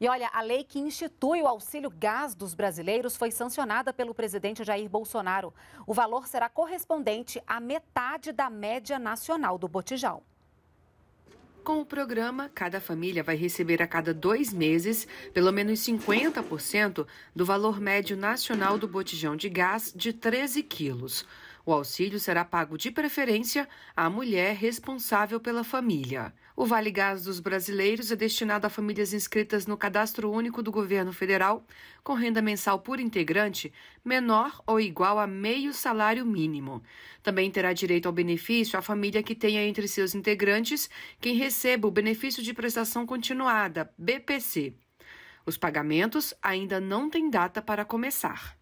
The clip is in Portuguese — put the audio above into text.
E olha, a lei que institui o auxílio gás dos brasileiros foi sancionada pelo presidente Jair Bolsonaro. O valor será correspondente à metade da média nacional do botijão. Com o programa, cada família vai receber a cada dois meses pelo menos 50% do valor médio nacional do botijão de gás de 13 quilos. O auxílio será pago de preferência à mulher responsável pela família. O Vale Gás dos brasileiros é destinado a famílias inscritas no Cadastro Único do Governo Federal, com renda mensal por integrante menor ou igual a meio salário mínimo. Também terá direito ao benefício a família que tenha entre seus integrantes quem receba o benefício de prestação continuada, BPC. Os pagamentos ainda não têm data para começar.